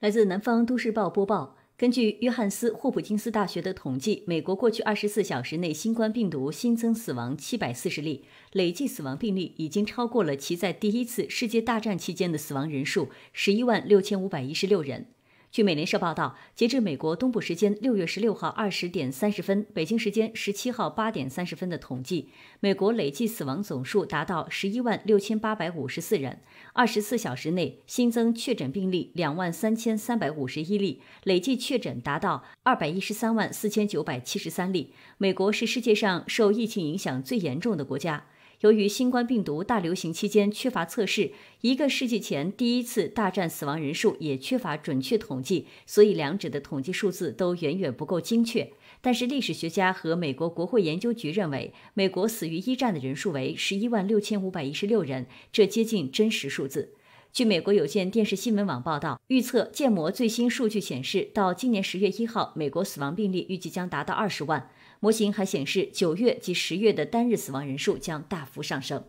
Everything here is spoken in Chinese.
来自南方都市报播报：根据约翰斯霍普金斯大学的统计，美国过去二十四小时内新冠病毒新增死亡七百四十例，累计死亡病例已经超过了其在第一次世界大战期间的死亡人数，十一万六千五百一十六人。据美联社报道，截至美国东部时间六月十六号二十点三十分，北京时间十七号八点三十分的统计，美国累计死亡总数达到十一万六千八百五十四人，二十四小时内新增确诊病例两万三千三百五十一例，累计确诊达到二百一十三万四千九百七十三例。美国是世界上受疫情影响最严重的国家。由于新冠病毒大流行期间缺乏测试，一个世纪前第一次大战死亡人数也缺乏准确统计，所以两者的统计数字都远远不够精确。但是历史学家和美国国会研究局认为，美国死于一战的人数为十一万六千五百一十六人，这接近真实数字。据美国有线电视新闻网报道，预测建模最新数据显示，到今年十月一号，美国死亡病例预计将达到二十万。模型还显示，九月及十月的单日死亡人数将大幅上升。